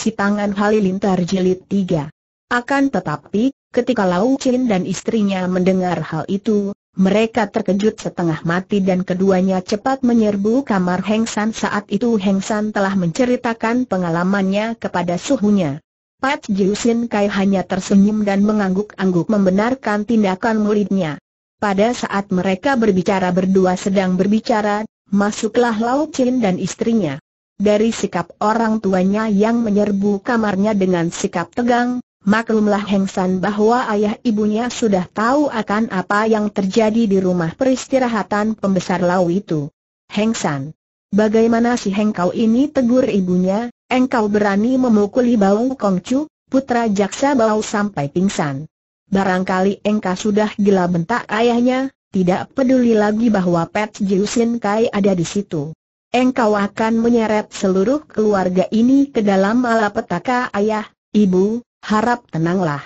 Si Tangan Halilintar Jilid tiga. Akan tetapi, ketika Lau Chin dan istrinya mendengar hal itu, mereka terkejut setengah mati dan keduanya cepat menyerbu kamar Heng San saat itu Heng San telah menceritakan pengalamannya kepada suhunya. Pat Jiu Jiusin Kai hanya tersenyum dan mengangguk-angguk membenarkan tindakan muridnya. Pada saat mereka berbicara berdua sedang berbicara, masuklah Lau Chin dan istrinya. Dari sikap orang tuanya yang menyerbu kamarnya dengan sikap tegang, maklumlah Heng San bahwa ayah ibunya sudah tahu akan apa yang terjadi di rumah peristirahatan pembesar Lau itu. Heng San, bagaimana si Heng kau ini tegur ibunya, engkau berani memukuli Bau Kongcu, putra jaksa Bau sampai pingsan. Barangkali engkau sudah gila bentak ayahnya, tidak peduli lagi bahwa Pet Jiusin Kai ada di situ engkau akan menyeret seluruh keluarga ini ke dalam malapetaka ayah, ibu, harap tenanglah.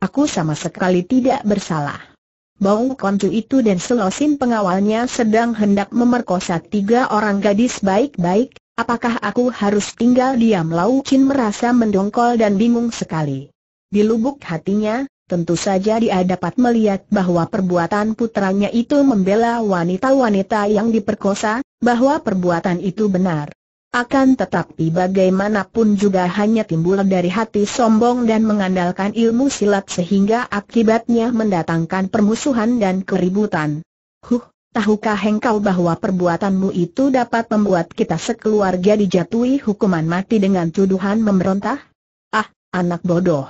Aku sama sekali tidak bersalah. Bau koncu itu dan selosin pengawalnya sedang hendak memerkosa tiga orang gadis baik-baik, apakah aku harus tinggal diam Lau Chin merasa mendongkol dan bingung sekali. Di lubuk hatinya, Tentu saja dia dapat melihat bahwa perbuatan putranya itu membela wanita-wanita yang diperkosa, bahwa perbuatan itu benar. Akan tetapi bagaimanapun juga hanya timbul dari hati sombong dan mengandalkan ilmu silat sehingga akibatnya mendatangkan permusuhan dan keributan. Huh, tahukah engkau bahwa perbuatanmu itu dapat membuat kita sekeluarga dijatuhi hukuman mati dengan tuduhan memberontak? Ah, anak bodoh.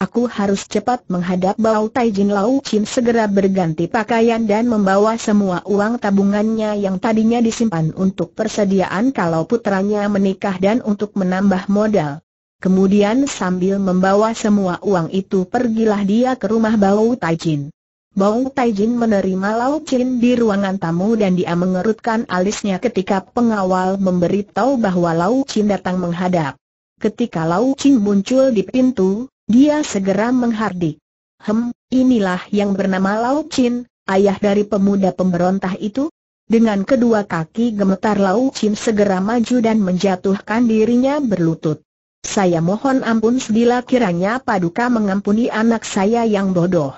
Aku harus cepat menghadap Bao Taijin Lau Chin segera berganti pakaian dan membawa semua uang tabungannya yang tadinya disimpan untuk persediaan kalau putranya menikah dan untuk menambah modal. Kemudian sambil membawa semua uang itu pergilah dia ke rumah Bao Taijin. Bao Taijin menerima Lau Chin di ruangan tamu dan dia mengerutkan alisnya ketika pengawal memberitahu bahwa Lau Chin datang menghadap. Ketika Lau Chin muncul di pintu, dia segera menghardik. Hem, inilah yang bernama Lau Chin, ayah dari pemuda pemberontah itu? Dengan kedua kaki gemetar Lau Chin segera maju dan menjatuhkan dirinya berlutut. Saya mohon ampun sedila kiranya paduka mengampuni anak saya yang bodoh.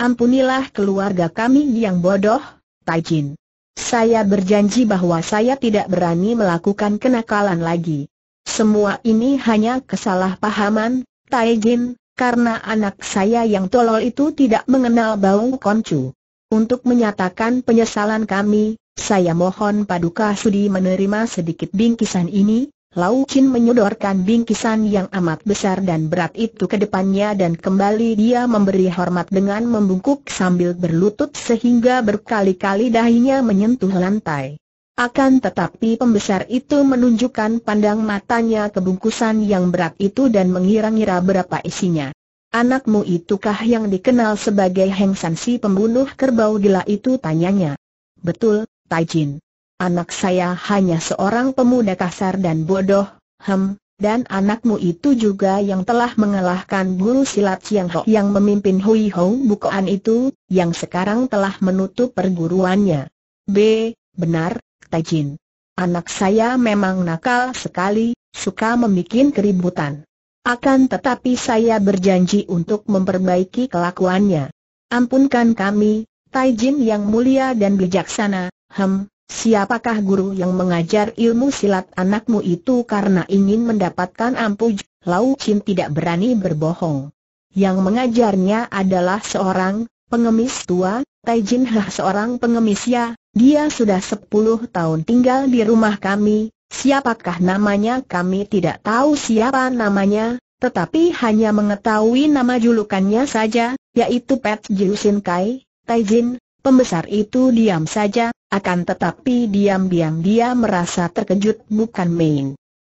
Ampunilah keluarga kami yang bodoh, Tai Jin. Saya berjanji bahwa saya tidak berani melakukan kenakalan lagi. Semua ini hanya kesalahpahaman, Tai Jin, karena anak saya yang tolol itu tidak mengenal bau koncu. Untuk menyatakan penyesalan kami, saya mohon Paduka Sudi menerima sedikit bingkisan ini. Lau Chin menyodorkan bingkisan yang amat besar dan berat itu ke depannya dan kembali dia memberi hormat dengan membungkuk sambil berlutut sehingga berkali-kali dahinya menyentuh lantai. Akan tetapi pembesar itu menunjukkan pandang matanya ke bungkusan yang berat itu dan mengira-ngira berapa isinya. Anakmu itukah yang dikenal sebagai Heng San si pembunuh kerbau gila itu tanyanya. Betul, Taijin. Anak saya hanya seorang pemuda kasar dan bodoh, hem, dan anakmu itu juga yang telah mengalahkan guru silat Chiang Ho yang memimpin Hui Hong Bukoan itu, yang sekarang telah menutup perguruannya. B. Benar, Tajin, Anak saya memang nakal sekali, suka membuat keributan. Akan tetapi saya berjanji untuk memperbaiki kelakuannya. Ampunkan kami, Taijin yang mulia dan bijaksana, hem, siapakah guru yang mengajar ilmu silat anakmu itu karena ingin mendapatkan ampuj, Lau Chin tidak berani berbohong. Yang mengajarnya adalah seorang pengemis tua, Tai Jin Hah seorang pengemis ya, dia sudah sepuluh tahun tinggal di rumah kami, siapakah namanya kami tidak tahu siapa namanya, tetapi hanya mengetahui nama julukannya saja, yaitu Pet Jiusin Kai, Tai Jin, pembesar itu diam saja, akan tetapi diam-diam dia merasa terkejut bukan main.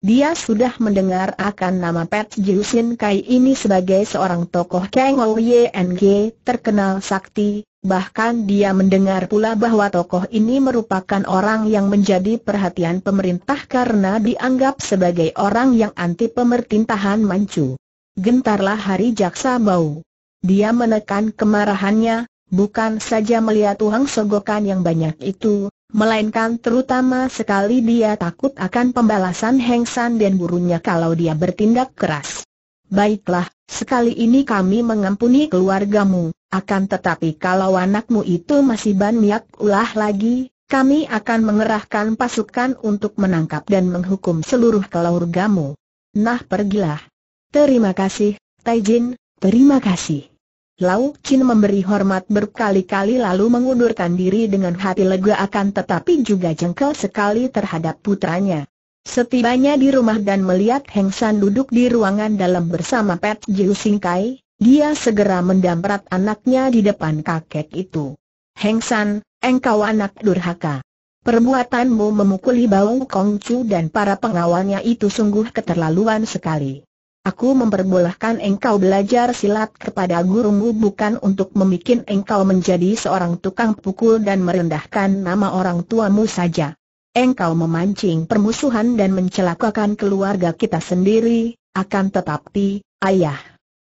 Dia sudah mendengar akan nama Pat Sin Kai ini sebagai seorang tokoh Kang Ouyeng terkenal sakti, bahkan dia mendengar pula bahwa tokoh ini merupakan orang yang menjadi perhatian pemerintah karena dianggap sebagai orang yang anti pemerintahan Manchu. Gentarlah hari jaksa bau. Dia menekan kemarahannya, bukan saja melihat uang sogokan yang banyak itu, Melainkan terutama sekali dia takut akan pembalasan Heng San dan gurunya kalau dia bertindak keras. Baiklah, sekali ini kami mengampuni keluargamu, akan tetapi kalau anakmu itu masih banyak ulah lagi, kami akan mengerahkan pasukan untuk menangkap dan menghukum seluruh keluargamu. Nah pergilah. Terima kasih, Taijin, terima kasih. Lau Chin memberi hormat berkali-kali lalu mengundurkan diri dengan hati lega akan tetapi juga jengkel sekali terhadap putranya. Setibanya di rumah dan melihat Heng San duduk di ruangan dalam bersama Pet Jiu Kai, dia segera mendamprat anaknya di depan kakek itu. Heng San, engkau anak durhaka. Perbuatanmu memukuli Bau Chu dan para pengawalnya itu sungguh keterlaluan sekali. Aku memperbolehkan engkau belajar silat kepada gurumu bukan untuk membuat engkau menjadi seorang tukang pukul dan merendahkan nama orang tuamu saja. Engkau memancing permusuhan dan mencelakakan keluarga kita sendiri, akan tetapi, ayah.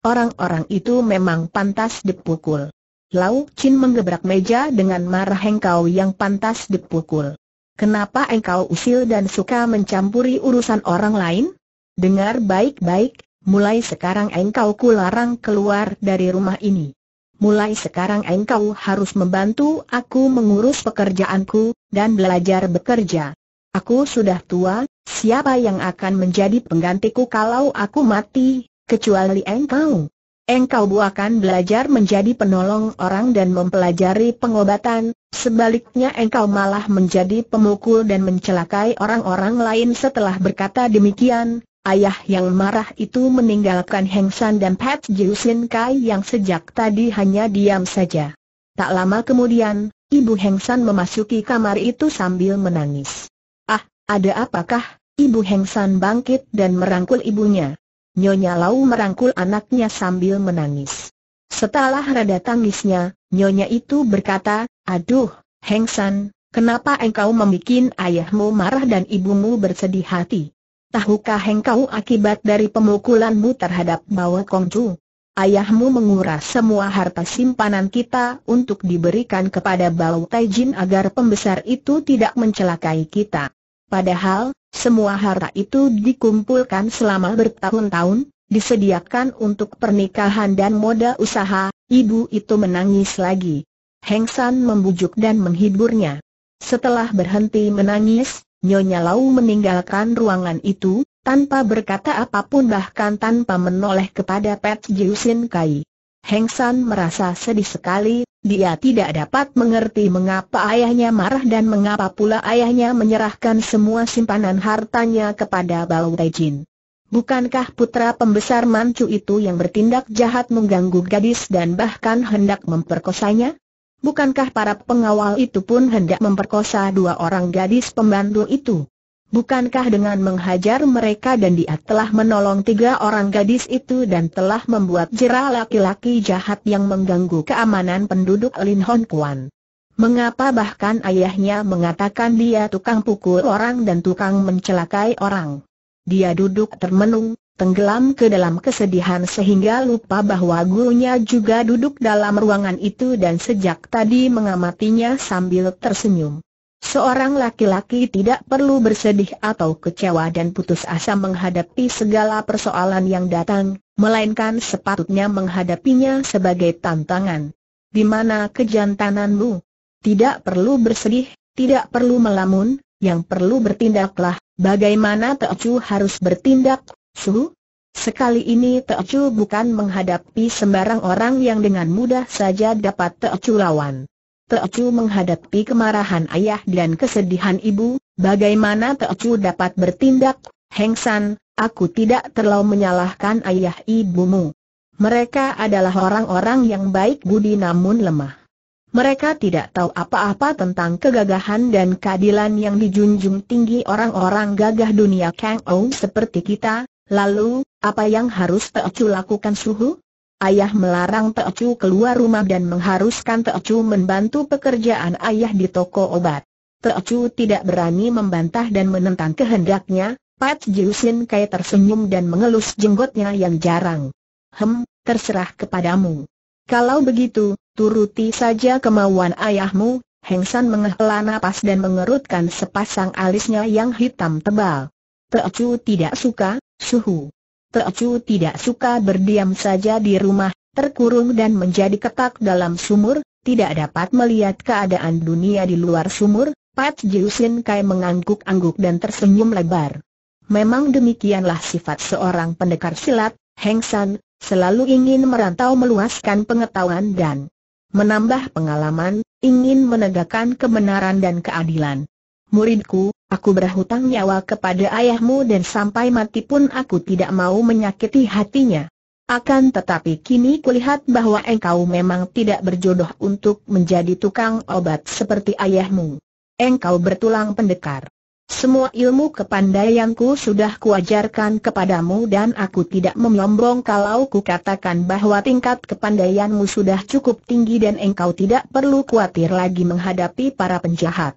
Orang-orang itu memang pantas dipukul. Lau Chin menggebrak meja dengan marah engkau yang pantas dipukul. Kenapa engkau usil dan suka mencampuri urusan orang lain? Dengar baik-baik, mulai sekarang engkau kularang keluar dari rumah ini. Mulai sekarang engkau harus membantu aku mengurus pekerjaanku, dan belajar bekerja. Aku sudah tua, siapa yang akan menjadi penggantiku kalau aku mati, kecuali engkau? Engkau akan belajar menjadi penolong orang dan mempelajari pengobatan, sebaliknya engkau malah menjadi pemukul dan mencelakai orang-orang lain setelah berkata demikian, Ayah yang marah itu meninggalkan Heng San dan Pat Jiusin Kai yang sejak tadi hanya diam saja. Tak lama kemudian, Ibu Heng San memasuki kamar itu sambil menangis. Ah, ada apakah? Ibu Heng San bangkit dan merangkul ibunya. Nyonya Lau merangkul anaknya sambil menangis. Setelah rada tangisnya, Nyonya itu berkata, Aduh, Heng San, kenapa engkau membuat ayahmu marah dan ibumu bersedih hati? tahukah engkau akibat dari pemukulanmu terhadap Bawa Kongcu? Ayahmu menguras semua harta simpanan kita untuk diberikan kepada Bau Taijin agar pembesar itu tidak mencelakai kita. Padahal, semua harta itu dikumpulkan selama bertahun-tahun, disediakan untuk pernikahan dan modal usaha, ibu itu menangis lagi. Heng San membujuk dan menghiburnya. Setelah berhenti menangis, Nyonya Lau meninggalkan ruangan itu, tanpa berkata apapun bahkan tanpa menoleh kepada Pet Jiusin Kai. Heng San merasa sedih sekali, dia tidak dapat mengerti mengapa ayahnya marah dan mengapa pula ayahnya menyerahkan semua simpanan hartanya kepada Bao Jin. Bukankah putra pembesar Mancu itu yang bertindak jahat mengganggu gadis dan bahkan hendak memperkosanya? Bukankah para pengawal itu pun hendak memperkosa dua orang gadis pembantu itu? Bukankah dengan menghajar mereka dan dia telah menolong tiga orang gadis itu dan telah membuat jera laki-laki jahat yang mengganggu keamanan penduduk Lin Hon Kuan? Mengapa bahkan ayahnya mengatakan dia tukang pukul orang dan tukang mencelakai orang? Dia duduk termenung, tenggelam ke dalam kesedihan sehingga lupa bahwa gurunya juga duduk dalam ruangan itu dan sejak tadi mengamatinya sambil tersenyum. Seorang laki-laki tidak perlu bersedih atau kecewa dan putus asa menghadapi segala persoalan yang datang, melainkan sepatutnya menghadapinya sebagai tantangan. Di mana kejantananmu? Tidak perlu bersedih, tidak perlu melamun, yang perlu bertindaklah, bagaimana Teocu harus bertindak, Su, sekali ini Teocu bukan menghadapi sembarang orang yang dengan mudah saja dapat Teocu lawan. Teocu menghadapi kemarahan ayah dan kesedihan ibu, bagaimana Teocu dapat bertindak, Heng San, aku tidak terlalu menyalahkan ayah ibumu. Mereka adalah orang-orang yang baik budi namun lemah. Mereka tidak tahu apa-apa tentang kegagahan dan keadilan yang dijunjung tinggi orang-orang gagah dunia Kang Ou seperti kita, Lalu, apa yang harus Teocu lakukan suhu? Ayah melarang Teocu keluar rumah dan mengharuskan Teocu membantu pekerjaan ayah di toko obat. Teocu tidak berani membantah dan menentang kehendaknya, Pat Jiusin Kai tersenyum dan mengelus jenggotnya yang jarang. Hem, terserah kepadamu. Kalau begitu, turuti saja kemauan ayahmu, Heng San menghela napas dan mengerutkan sepasang alisnya yang hitam tebal. Teocu tidak suka, suhu. Teocu tidak suka berdiam saja di rumah, terkurung dan menjadi ketak dalam sumur, tidak dapat melihat keadaan dunia di luar sumur, Pat Jiusin Kai mengangguk-angguk dan tersenyum lebar. Memang demikianlah sifat seorang pendekar silat, Heng San, selalu ingin merantau meluaskan pengetahuan dan menambah pengalaman, ingin menegakkan kebenaran dan keadilan muridku, aku berhutang nyawa kepada ayahmu dan sampai mati pun aku tidak mau menyakiti hatinya. Akan tetapi kini kulihat bahwa engkau memang tidak berjodoh untuk menjadi tukang obat seperti ayahmu. Engkau bertulang pendekar. Semua ilmu kepandaianku sudah kuajarkan kepadamu dan aku tidak menyombong kalau katakan bahwa tingkat kepandaianmu sudah cukup tinggi dan engkau tidak perlu khawatir lagi menghadapi para penjahat.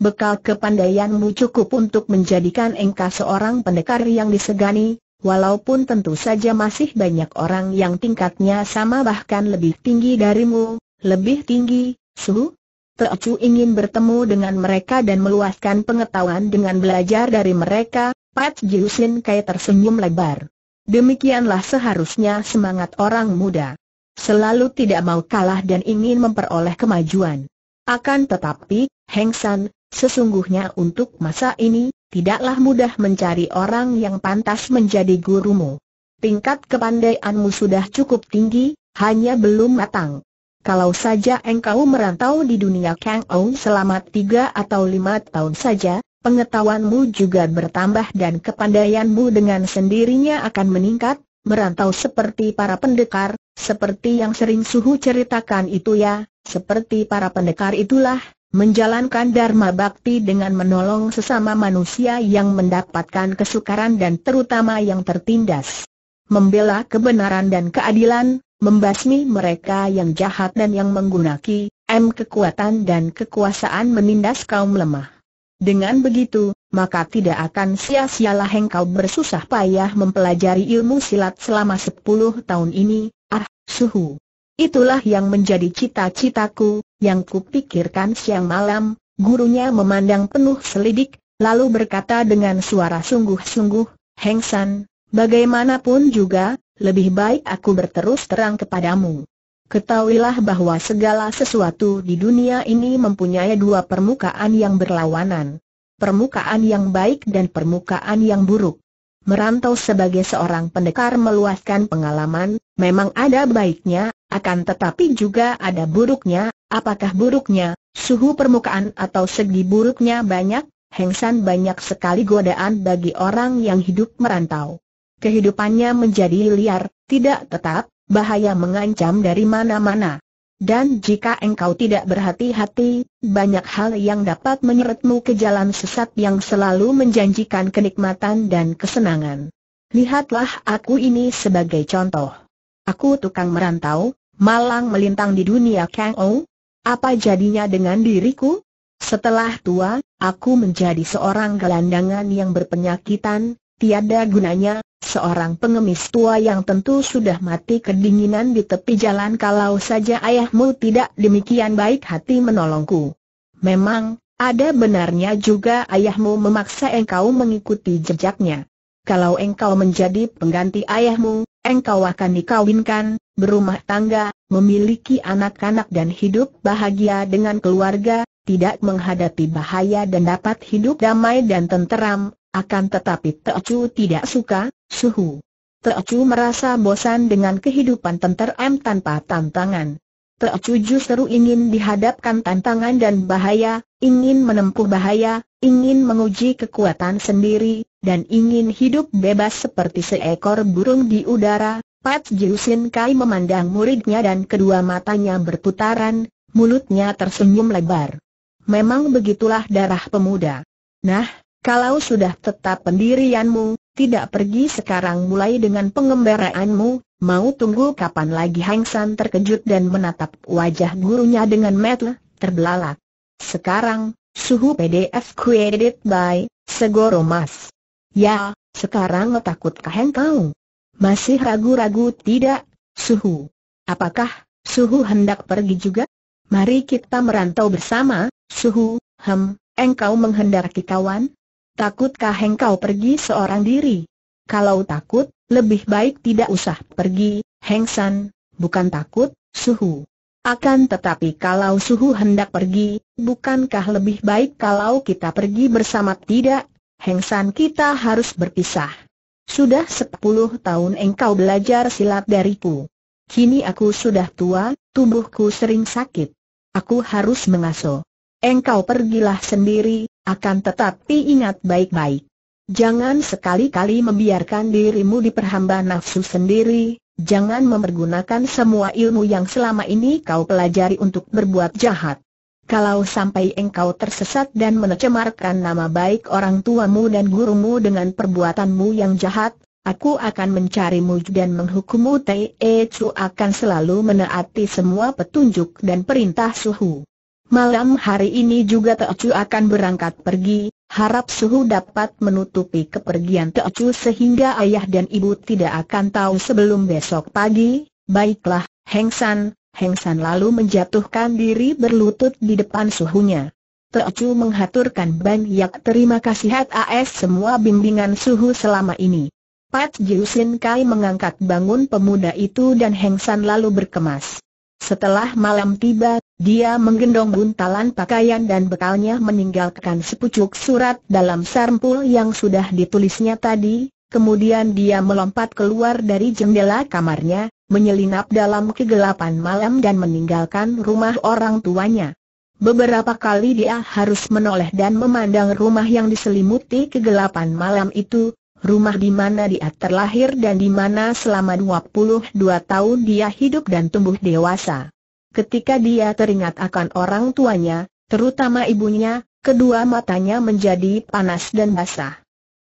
Bekal kepandaianmu cukup untuk menjadikan engkau seorang pendekar yang disegani, walaupun tentu saja masih banyak orang yang tingkatnya sama bahkan lebih tinggi darimu, lebih tinggi, suhu. Teocu ingin bertemu dengan mereka dan meluaskan pengetahuan dengan belajar dari mereka, Pat Jiusin Kai tersenyum lebar. Demikianlah seharusnya semangat orang muda. Selalu tidak mau kalah dan ingin memperoleh kemajuan. Akan tetapi, Heng San, Sesungguhnya untuk masa ini, tidaklah mudah mencari orang yang pantas menjadi gurumu. Tingkat kepandaianmu sudah cukup tinggi, hanya belum matang. Kalau saja engkau merantau di dunia Kang Ou selama tiga atau lima tahun saja, pengetahuanmu juga bertambah dan kepandaianmu dengan sendirinya akan meningkat, merantau seperti para pendekar, seperti yang sering suhu ceritakan itu ya, seperti para pendekar itulah, Menjalankan Dharma Bakti dengan menolong sesama manusia yang mendapatkan kesukaran dan terutama yang tertindas. Membela kebenaran dan keadilan, membasmi mereka yang jahat dan yang menggunaki, M kekuatan dan kekuasaan menindas kaum lemah. Dengan begitu, maka tidak akan sia-sialah engkau bersusah payah mempelajari ilmu silat selama 10 tahun ini, ah, suhu. Itulah yang menjadi cita-citaku, yang kupikirkan siang malam, gurunya memandang penuh selidik, lalu berkata dengan suara sungguh-sungguh, Heng San, bagaimanapun juga, lebih baik aku berterus terang kepadamu. Ketahuilah bahwa segala sesuatu di dunia ini mempunyai dua permukaan yang berlawanan. Permukaan yang baik dan permukaan yang buruk. Merantau sebagai seorang pendekar meluaskan pengalaman, memang ada baiknya, akan tetapi juga ada buruknya, Apakah buruknya, suhu permukaan atau segi buruknya banyak, Hengsan banyak sekali godaan bagi orang yang hidup merantau. Kehidupannya menjadi liar, tidak tetap, bahaya mengancam dari mana-mana. Dan jika engkau tidak berhati-hati, banyak hal yang dapat menyeretmu ke jalan sesat yang selalu menjanjikan kenikmatan dan kesenangan. Lihatlah aku ini sebagai contoh. Aku tukang merantau, malang melintang di dunia Kang O, apa jadinya dengan diriku? Setelah tua, aku menjadi seorang gelandangan yang berpenyakitan, tiada gunanya, seorang pengemis tua yang tentu sudah mati kedinginan di tepi jalan kalau saja ayahmu tidak demikian baik hati menolongku. Memang, ada benarnya juga ayahmu memaksa engkau mengikuti jejaknya. Kalau engkau menjadi pengganti ayahmu, engkau akan dikawinkan, berumah tangga, memiliki anak-anak dan hidup bahagia dengan keluarga, tidak menghadapi bahaya dan dapat hidup damai dan tenteram, akan tetapi Teocu tidak suka, suhu. Teocu merasa bosan dengan kehidupan tenteram tanpa tantangan. Teocu justru ingin dihadapkan tantangan dan bahaya, ingin menempuh bahaya, ingin menguji kekuatan sendiri, dan ingin hidup bebas seperti seekor burung di udara, Pat Jusin Kai memandang muridnya dan kedua matanya berputaran, mulutnya tersenyum lebar. Memang begitulah darah pemuda. Nah, kalau sudah tetap pendirianmu, tidak pergi sekarang mulai dengan pengembaraanmu, mau tunggu kapan lagi Hang San terkejut dan menatap wajah gurunya dengan metel, terbelalak. Sekarang, suhu PDF created by Segoro Mas. Ya, sekarang takut kaheng kau. Masih ragu-ragu tidak, Suhu? Apakah, Suhu hendak pergi juga? Mari kita merantau bersama, Suhu, hem, engkau menghendaki kawan? Takutkah engkau pergi seorang diri? Kalau takut, lebih baik tidak usah pergi, Heng San, bukan takut, Suhu. Akan tetapi kalau Suhu hendak pergi, bukankah lebih baik kalau kita pergi bersama tidak? Heng San kita harus berpisah sudah sepuluh tahun engkau belajar silat dariku. Kini aku sudah tua, tubuhku sering sakit. Aku harus mengasuh. Engkau pergilah sendiri, akan tetapi ingat baik-baik. Jangan sekali-kali membiarkan dirimu diperhamba nafsu sendiri, jangan mempergunakan semua ilmu yang selama ini kau pelajari untuk berbuat jahat. Kalau sampai engkau tersesat dan mencemarkan nama baik orang tuamu dan gurumu dengan perbuatanmu yang jahat, aku akan mencarimu dan menghukummu Tei Chu akan selalu menaati semua petunjuk dan perintah suhu. Malam hari ini juga Teocu akan berangkat pergi, harap suhu dapat menutupi kepergian Teocu sehingga ayah dan ibu tidak akan tahu sebelum besok pagi, baiklah, Heng San, Heng San lalu menjatuhkan diri berlutut di depan suhunya. Teocu menghaturkan banyak terima kasih atas semua bimbingan suhu selama ini. Pat Jiusin Kai mengangkat bangun pemuda itu dan Heng San lalu berkemas. Setelah malam tiba, dia menggendong buntalan pakaian dan bekalnya meninggalkan sepucuk surat dalam sampul yang sudah ditulisnya tadi, kemudian dia melompat keluar dari jendela kamarnya, menyelinap dalam kegelapan malam dan meninggalkan rumah orang tuanya. Beberapa kali dia harus menoleh dan memandang rumah yang diselimuti kegelapan malam itu, rumah di mana dia terlahir dan di mana selama 22 tahun dia hidup dan tumbuh dewasa. Ketika dia teringat akan orang tuanya, terutama ibunya, kedua matanya menjadi panas dan basah.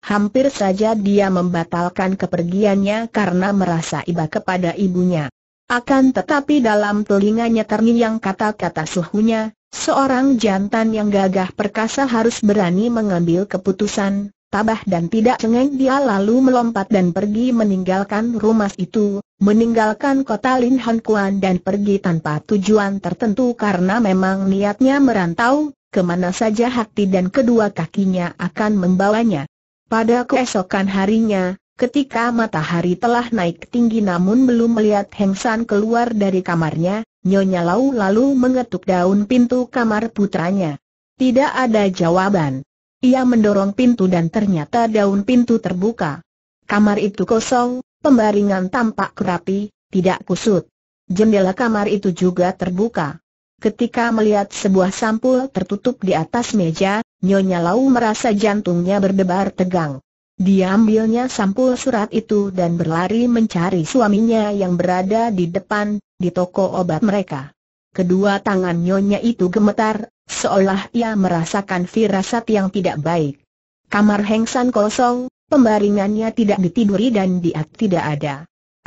Hampir saja dia membatalkan kepergiannya karena merasa iba kepada ibunya. Akan tetapi dalam telinganya terngiang kata-kata suhunya, seorang jantan yang gagah perkasa harus berani mengambil keputusan, tabah dan tidak cengeng dia lalu melompat dan pergi meninggalkan rumah itu, meninggalkan kota Lin Han Kuan dan pergi tanpa tujuan tertentu karena memang niatnya merantau, kemana saja hati dan kedua kakinya akan membawanya. Pada keesokan harinya, ketika matahari telah naik tinggi namun belum melihat Heng San keluar dari kamarnya, Nyonya Lau lalu mengetuk daun pintu kamar putranya. Tidak ada jawaban. Ia mendorong pintu dan ternyata daun pintu terbuka. Kamar itu kosong, pembaringan tampak rapi, tidak kusut. Jendela kamar itu juga terbuka. Ketika melihat sebuah sampul tertutup di atas meja, Nyonya Lau merasa jantungnya berdebar tegang. Dia ambilnya sampul surat itu dan berlari mencari suaminya yang berada di depan, di toko obat mereka. Kedua tangan Nyonya itu gemetar, seolah ia merasakan firasat yang tidak baik. Kamar Hengsan kosong, pembaringannya tidak ditiduri dan dia tidak ada.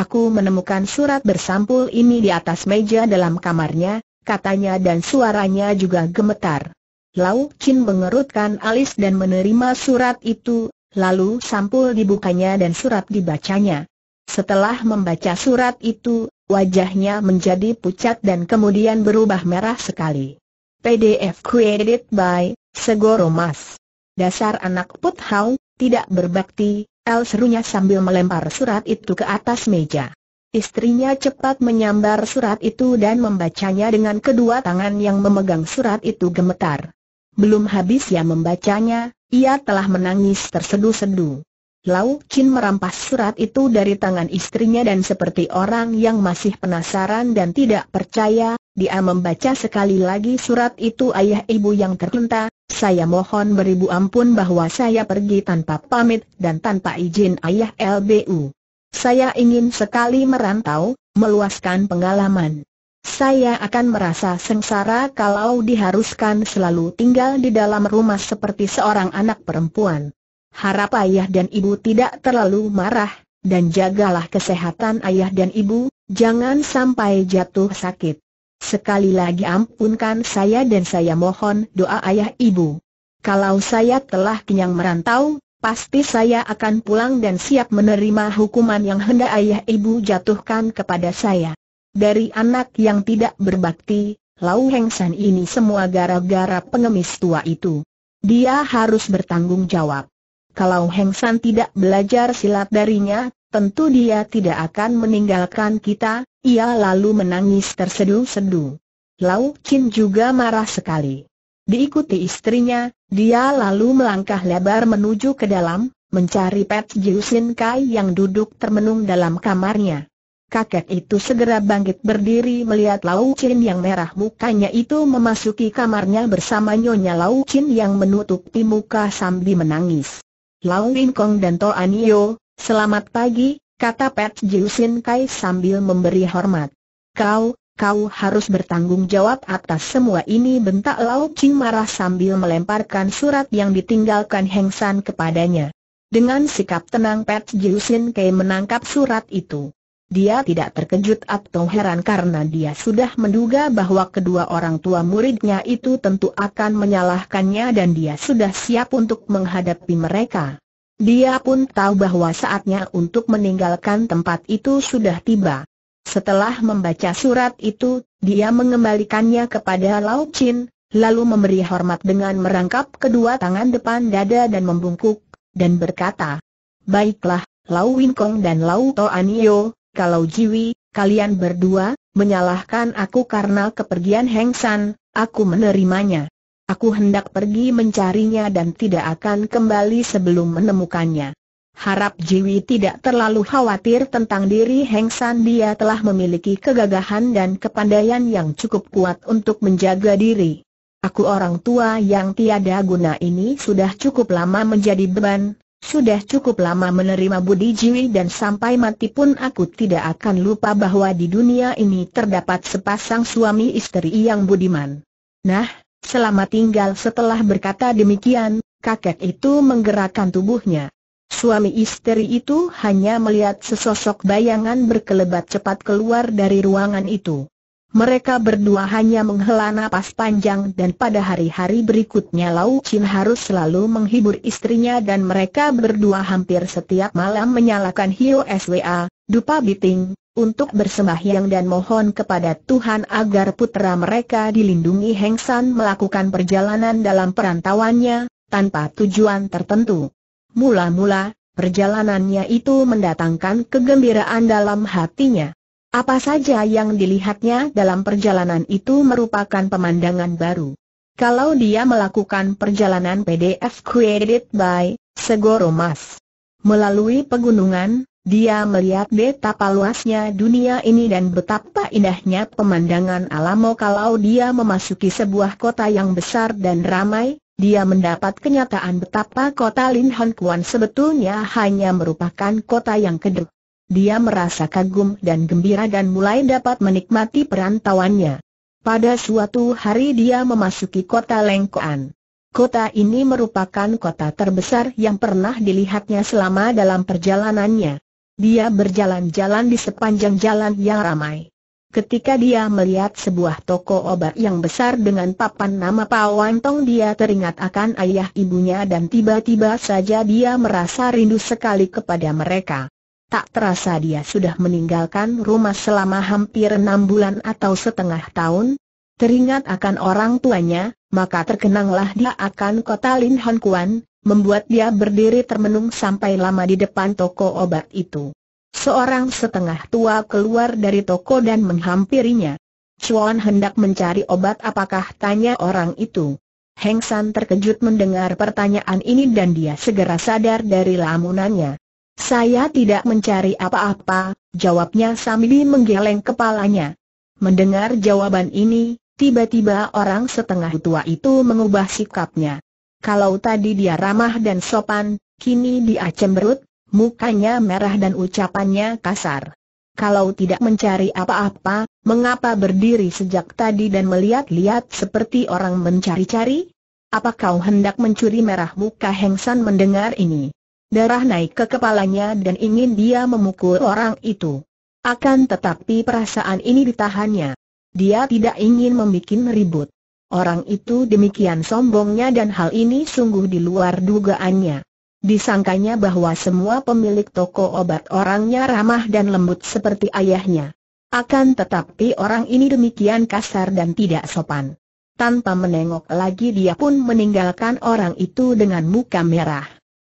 Aku menemukan surat bersampul ini di atas meja dalam kamarnya, katanya dan suaranya juga gemetar. Lau Chin mengerutkan alis dan menerima surat itu, lalu sampul dibukanya dan surat dibacanya. Setelah membaca surat itu, wajahnya menjadi pucat dan kemudian berubah merah sekali. PDF created by Segoro Mas. Dasar anak Put Hau, tidak berbakti, El serunya sambil melempar surat itu ke atas meja. Istrinya cepat menyambar surat itu dan membacanya dengan kedua tangan yang memegang surat itu gemetar. Belum habis ia membacanya, ia telah menangis tersedu-sedu. Lau Chin merampas surat itu dari tangan istrinya dan seperti orang yang masih penasaran dan tidak percaya, dia membaca sekali lagi surat itu ayah ibu yang tercinta. saya mohon beribu ampun bahwa saya pergi tanpa pamit dan tanpa izin ayah LBU. Saya ingin sekali merantau, meluaskan pengalaman saya akan merasa sengsara kalau diharuskan selalu tinggal di dalam rumah seperti seorang anak perempuan. Harap ayah dan ibu tidak terlalu marah, dan jagalah kesehatan ayah dan ibu, jangan sampai jatuh sakit. Sekali lagi ampunkan saya dan saya mohon doa ayah ibu. Kalau saya telah kenyang merantau, pasti saya akan pulang dan siap menerima hukuman yang hendak ayah ibu jatuhkan kepada saya. Dari anak yang tidak berbakti, Lau Heng San ini semua gara-gara pengemis tua itu. Dia harus bertanggung jawab. Kalau Heng San tidak belajar silat darinya, tentu dia tidak akan meninggalkan kita, ia lalu menangis tersedu sedu Lau Chin juga marah sekali. Diikuti istrinya, dia lalu melangkah lebar menuju ke dalam, mencari Pet Jiusin Kai yang duduk termenung dalam kamarnya. Kakek itu segera bangkit berdiri melihat Lau Chin yang merah mukanya itu memasuki kamarnya bersama Nyonya Lau Chin yang menutupi muka sambil menangis. Lau Win Kong dan To Yeo, selamat pagi, kata Pat Jiu Sin Kai sambil memberi hormat. Kau, kau harus bertanggung jawab atas semua ini bentak Lau Chin marah sambil melemparkan surat yang ditinggalkan Heng San kepadanya. Dengan sikap tenang Pat Jiu Sin Kai menangkap surat itu. Dia tidak terkejut atau heran karena dia sudah menduga bahwa kedua orang tua muridnya itu tentu akan menyalahkannya dan dia sudah siap untuk menghadapi mereka. Dia pun tahu bahwa saatnya untuk meninggalkan tempat itu sudah tiba. Setelah membaca surat itu, dia mengembalikannya kepada Lau Chin, lalu memberi hormat dengan merangkap kedua tangan depan dada dan membungkuk, dan berkata, Baiklah, Lau Kong dan Lau Anio kalau Jiwi, kalian berdua, menyalahkan aku karena kepergian Heng San, aku menerimanya. Aku hendak pergi mencarinya dan tidak akan kembali sebelum menemukannya. Harap Jiwi tidak terlalu khawatir tentang diri Heng San dia telah memiliki kegagahan dan kepandaian yang cukup kuat untuk menjaga diri. Aku orang tua yang tiada guna ini sudah cukup lama menjadi beban, sudah cukup lama menerima budi jiwi dan sampai mati pun aku tidak akan lupa bahwa di dunia ini terdapat sepasang suami istri yang budiman. Nah, selama tinggal setelah berkata demikian, kakek itu menggerakkan tubuhnya. Suami istri itu hanya melihat sesosok bayangan berkelebat cepat keluar dari ruangan itu mereka berdua hanya menghela napas panjang dan pada hari-hari berikutnya Lau Chin harus selalu menghibur istrinya dan mereka berdua hampir setiap malam menyalakan Hio SWA, Dupa Biting, untuk bersembahyang dan mohon kepada Tuhan agar putra mereka dilindungi Heng San melakukan perjalanan dalam perantauannya, tanpa tujuan tertentu. Mula-mula, perjalanannya itu mendatangkan kegembiraan dalam hatinya. Apa saja yang dilihatnya dalam perjalanan itu merupakan pemandangan baru. Kalau dia melakukan perjalanan PDF created by Segoro Mas melalui pegunungan, dia melihat betapa luasnya dunia ini dan betapa indahnya pemandangan alam. kalau dia memasuki sebuah kota yang besar dan ramai, dia mendapat kenyataan betapa kota Lin Hon Kuan sebetulnya hanya merupakan kota yang kedua. Dia merasa kagum dan gembira dan mulai dapat menikmati perantauannya. Pada suatu hari dia memasuki kota Lengkoan. Kota ini merupakan kota terbesar yang pernah dilihatnya selama dalam perjalanannya. Dia berjalan-jalan di sepanjang jalan yang ramai. Ketika dia melihat sebuah toko obat yang besar dengan papan nama Pao Wantong dia teringat akan ayah ibunya dan tiba-tiba saja dia merasa rindu sekali kepada mereka. Tak terasa dia sudah meninggalkan rumah selama hampir enam bulan atau setengah tahun. Teringat akan orang tuanya, maka terkenanglah dia akan kota Lin Hon Kuan, membuat dia berdiri termenung sampai lama di depan toko obat itu. Seorang setengah tua keluar dari toko dan menghampirinya. Chuan hendak mencari obat apakah tanya orang itu. Heng San terkejut mendengar pertanyaan ini dan dia segera sadar dari lamunannya. Saya tidak mencari apa-apa, jawabnya sambil menggeleng kepalanya. Mendengar jawaban ini, tiba-tiba orang setengah tua itu mengubah sikapnya. Kalau tadi dia ramah dan sopan, kini dia cemberut, mukanya merah dan ucapannya kasar. Kalau tidak mencari apa-apa, mengapa berdiri sejak tadi dan melihat-lihat seperti orang mencari-cari? Apa kau hendak mencuri merah muka Heng San mendengar ini? Darah naik ke kepalanya dan ingin dia memukul orang itu. Akan tetapi perasaan ini ditahannya. Dia tidak ingin membuat ribut. Orang itu demikian sombongnya dan hal ini sungguh di luar dugaannya. Disangkanya bahwa semua pemilik toko obat orangnya ramah dan lembut seperti ayahnya. Akan tetapi orang ini demikian kasar dan tidak sopan. Tanpa menengok lagi dia pun meninggalkan orang itu dengan muka merah.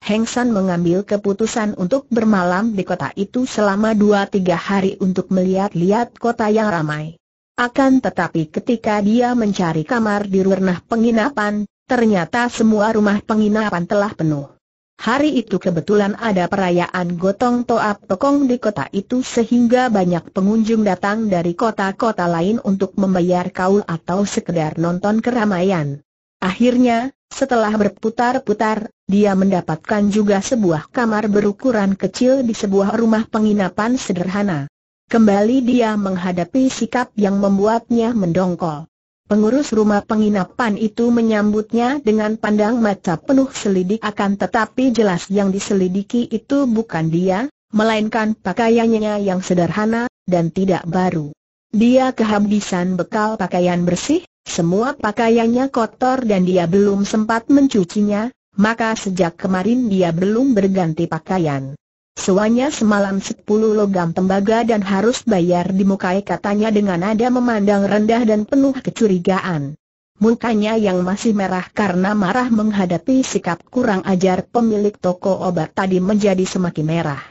Heng San mengambil keputusan untuk bermalam di kota itu selama dua tiga hari untuk melihat-lihat kota yang ramai. Akan tetapi ketika dia mencari kamar di ruernah penginapan, ternyata semua rumah penginapan telah penuh. Hari itu kebetulan ada perayaan Gotong Toap Tokong di kota itu sehingga banyak pengunjung datang dari kota-kota lain untuk membayar kaul atau sekedar nonton keramaian. Akhirnya, setelah berputar-putar, dia mendapatkan juga sebuah kamar berukuran kecil di sebuah rumah penginapan sederhana. Kembali dia menghadapi sikap yang membuatnya mendongkol. Pengurus rumah penginapan itu menyambutnya dengan pandang mata penuh selidik akan tetapi jelas yang diselidiki itu bukan dia, melainkan pakaiannya yang sederhana, dan tidak baru. Dia kehabisan bekal pakaian bersih, semua pakaiannya kotor dan dia belum sempat mencucinya, maka sejak kemarin dia belum berganti pakaian. Suanya semalam sepuluh logam tembaga dan harus bayar di mukai katanya dengan nada memandang rendah dan penuh kecurigaan. Mukanya yang masih merah karena marah menghadapi sikap kurang ajar pemilik toko obat tadi menjadi semakin merah.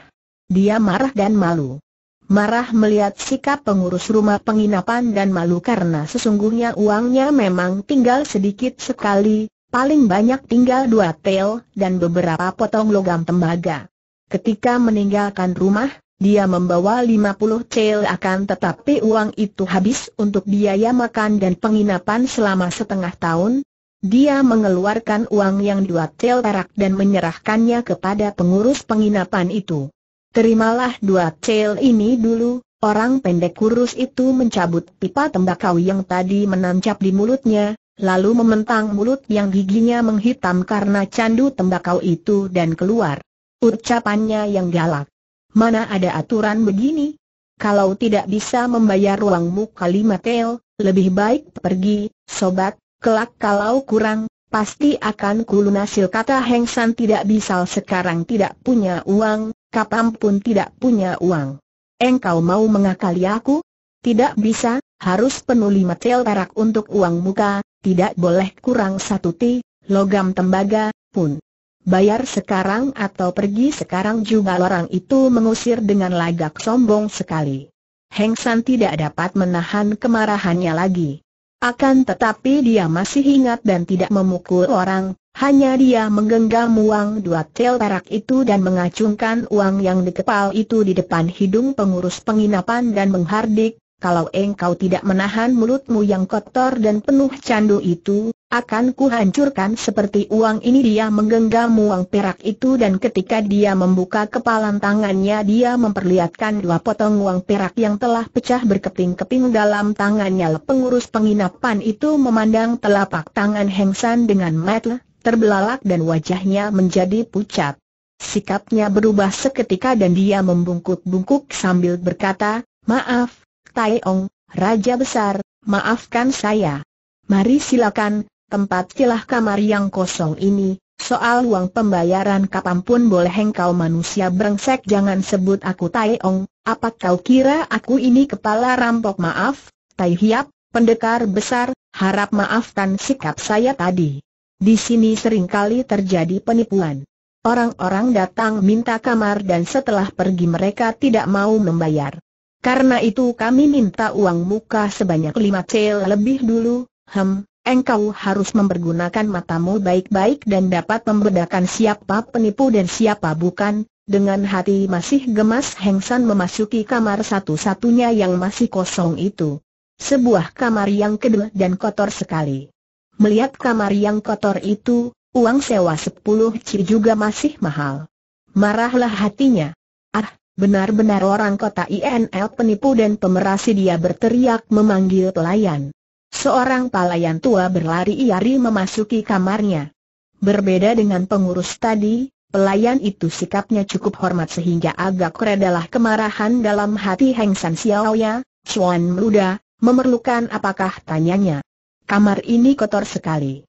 Dia marah dan malu. Marah melihat sikap pengurus rumah penginapan dan malu karena sesungguhnya uangnya memang tinggal sedikit sekali, paling banyak tinggal dua tel dan beberapa potong logam tembaga. Ketika meninggalkan rumah, dia membawa 50 tel akan tetapi uang itu habis untuk biaya makan dan penginapan selama setengah tahun. Dia mengeluarkan uang yang dua tel perak dan menyerahkannya kepada pengurus penginapan itu terimalah dua cel ini dulu, orang pendek kurus itu mencabut pipa tembakau yang tadi menancap di mulutnya, lalu mementang mulut yang giginya menghitam karena candu tembakau itu dan keluar. Ucapannya yang galak. Mana ada aturan begini? Kalau tidak bisa membayar uangmu kalimat tel, lebih baik pergi, sobat, kelak kalau kurang, pasti akan kulunasil kata Heng San tidak bisa sekarang tidak punya uang, Kapanpun pun tidak punya uang. Engkau mau mengakali aku? Tidak bisa, harus penuh lima tel perak untuk uang muka, tidak boleh kurang satu ti, logam tembaga, pun. Bayar sekarang atau pergi sekarang juga orang itu mengusir dengan lagak sombong sekali. Heng San tidak dapat menahan kemarahannya lagi. Akan tetapi dia masih ingat dan tidak memukul orang, hanya dia menggenggam uang dua tel perak itu dan mengacungkan uang yang dikepal itu di depan hidung pengurus penginapan dan menghardik, kalau engkau tidak menahan mulutmu yang kotor dan penuh candu itu, akan kuhancurkan seperti uang ini dia menggenggam uang perak itu dan ketika dia membuka kepalan tangannya dia memperlihatkan dua potong uang perak yang telah pecah berkeping-keping dalam tangannya pengurus penginapan itu memandang telapak tangan Heng San dengan mata terbelalak dan wajahnya menjadi pucat. Sikapnya berubah seketika dan dia membungkuk-bungkuk sambil berkata, Maaf, Taeong, Raja Besar, maafkan saya. Mari silakan, tempat kilah kamar yang kosong ini, soal uang pembayaran kapan pun boleh engkau manusia brengsek jangan sebut aku Tai Ong, apa kau kira aku ini kepala rampok maaf, Tai Hiap, pendekar besar, harap maafkan sikap saya tadi. Di sini seringkali terjadi penipuan. Orang-orang datang minta kamar dan setelah pergi mereka tidak mau membayar. Karena itu kami minta uang muka sebanyak lima cel lebih dulu, hem, engkau harus mempergunakan matamu baik-baik dan dapat membedakan siapa penipu dan siapa bukan. Dengan hati masih gemas Heng San memasuki kamar satu-satunya yang masih kosong itu. Sebuah kamar yang kedua dan kotor sekali. Melihat kamar yang kotor itu, uang sewa sepuluh ci juga masih mahal. Marahlah hatinya. Ah, benar-benar orang kota INL penipu dan pemerasi dia berteriak memanggil pelayan. Seorang palayan tua berlari-lari memasuki kamarnya. Berbeda dengan pengurus tadi, pelayan itu sikapnya cukup hormat sehingga agak redalah kemarahan dalam hati Heng San Xiaoya, Chuan Muda, memerlukan apakah tanyanya. Kamar ini kotor sekali.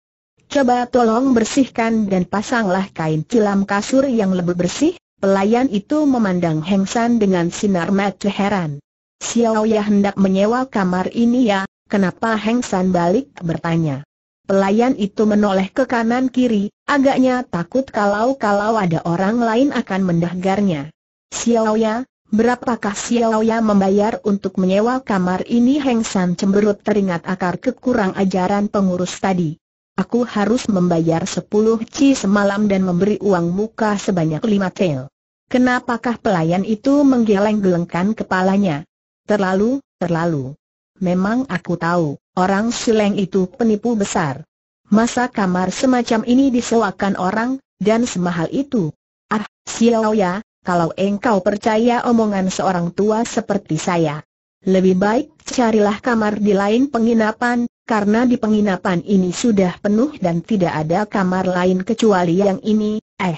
Coba tolong bersihkan dan pasanglah kain cilam kasur yang lebih bersih, pelayan itu memandang Heng San dengan sinar mata heran. Xiaoya hendak menyewa kamar ini ya, Kenapa Heng San balik bertanya? Pelayan itu menoleh ke kanan kiri, agaknya takut kalau-kalau ada orang lain akan mendahgarnya. Ya, berapakah Ya membayar untuk menyewa kamar ini? Heng San cemberut teringat akar kekurang ajaran pengurus tadi. Aku harus membayar 10 ci semalam dan memberi uang muka sebanyak 5 tel. Kenapakah pelayan itu menggeleng-gelengkan kepalanya? Terlalu, terlalu memang aku tahu, orang sileng itu penipu besar. Masa kamar semacam ini disewakan orang, dan semahal itu? Ah, Xiao ya, kalau engkau percaya omongan seorang tua seperti saya. Lebih baik carilah kamar di lain penginapan, karena di penginapan ini sudah penuh dan tidak ada kamar lain kecuali yang ini, eh.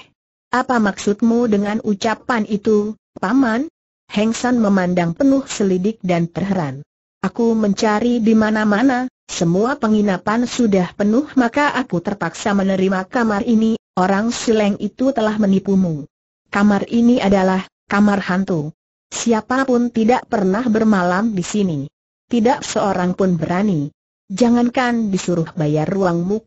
Apa maksudmu dengan ucapan itu, Paman? Heng San memandang penuh selidik dan terheran. Aku mencari di mana-mana, semua penginapan sudah penuh maka aku terpaksa menerima kamar ini, orang sileng itu telah menipumu. Kamar ini adalah kamar hantu. Siapapun tidak pernah bermalam di sini. Tidak seorang pun berani. Jangankan disuruh bayar ruangmu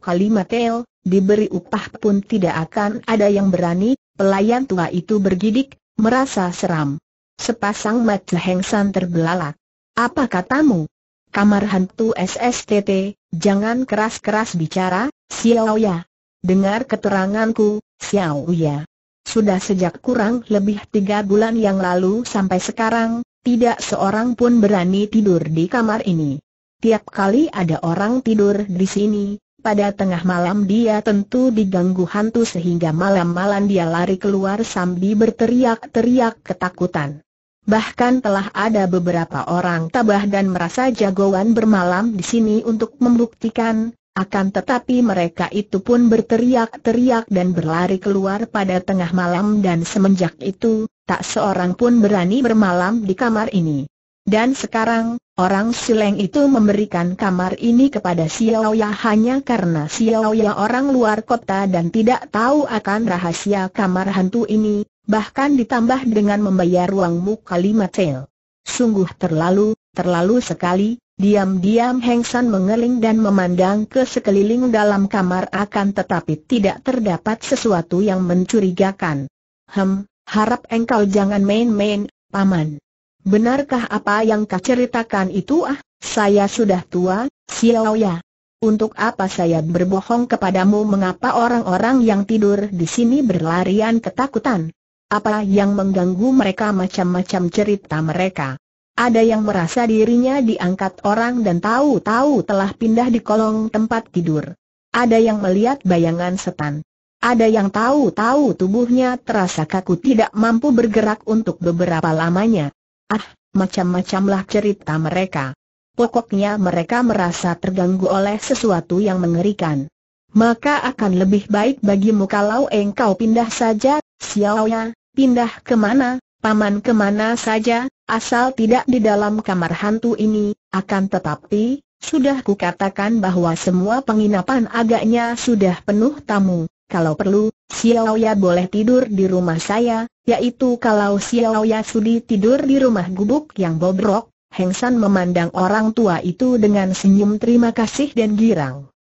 teo, diberi upah pun tidak akan ada yang berani, pelayan tua itu bergidik, merasa seram. Sepasang mata Hengsan terbelalak. Apa katamu? Kamar hantu SSTT, jangan keras-keras bicara, Xiao Ya. Dengar keteranganku, Xiao Ya. Sudah sejak kurang lebih tiga bulan yang lalu sampai sekarang, tidak seorang pun berani tidur di kamar ini. Tiap kali ada orang tidur di sini, pada tengah malam dia tentu diganggu hantu sehingga malam-malam dia lari keluar sambil berteriak-teriak ketakutan. Bahkan telah ada beberapa orang tabah dan merasa jagoan bermalam di sini untuk membuktikan, akan tetapi mereka itu pun berteriak-teriak dan berlari keluar pada tengah malam dan semenjak itu, tak seorang pun berani bermalam di kamar ini. Dan sekarang, Orang Sileng itu memberikan kamar ini kepada Xiao Ya hanya karena Xiao Ya orang luar kota dan tidak tahu akan rahasia kamar hantu ini, bahkan ditambah dengan membayar uang muka lima tel. Sungguh terlalu, terlalu sekali, diam-diam Heng San mengeling dan memandang ke sekeliling dalam kamar akan tetapi tidak terdapat sesuatu yang mencurigakan. Hem, harap engkau jangan main-main, paman. Benarkah apa yang kau ceritakan itu ah, saya sudah tua, Xiao ya. Untuk apa saya berbohong kepadamu mengapa orang-orang yang tidur di sini berlarian ketakutan? Apa yang mengganggu mereka macam-macam cerita mereka? Ada yang merasa dirinya diangkat orang dan tahu-tahu telah pindah di kolong tempat tidur. Ada yang melihat bayangan setan. Ada yang tahu-tahu tubuhnya terasa kaku tidak mampu bergerak untuk beberapa lamanya. Ah, macam-macamlah cerita mereka. Pokoknya mereka merasa terganggu oleh sesuatu yang mengerikan. Maka akan lebih baik bagimu kalau engkau pindah saja, Xiaoya, pindah kemana, paman kemana saja, asal tidak di dalam kamar hantu ini, akan tetapi, sudah kukatakan bahwa semua penginapan agaknya sudah penuh tamu, kalau perlu, Xiao Ya boleh tidur di rumah saya, yaitu kalau Xiao Ya sudi tidur di rumah gubuk yang bobrok, Heng San memandang orang tua itu dengan senyum terima kasih dan girang.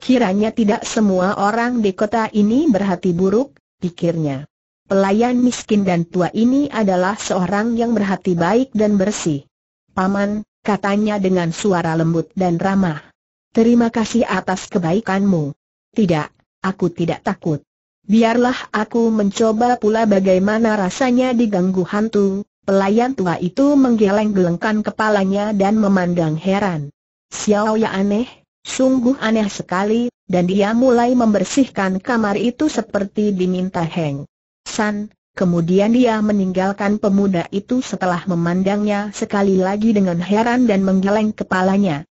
Kiranya tidak semua orang di kota ini berhati buruk, pikirnya. Pelayan miskin dan tua ini adalah seorang yang berhati baik dan bersih. Paman, katanya dengan suara lembut dan ramah. Terima kasih atas kebaikanmu. Tidak, Aku tidak takut. Biarlah aku mencoba pula bagaimana rasanya diganggu hantu. Pelayan tua itu menggeleng-gelengkan kepalanya dan memandang heran. Xiao ya aneh, sungguh aneh sekali, dan dia mulai membersihkan kamar itu seperti diminta Heng. San, kemudian dia meninggalkan pemuda itu setelah memandangnya sekali lagi dengan heran dan menggeleng kepalanya.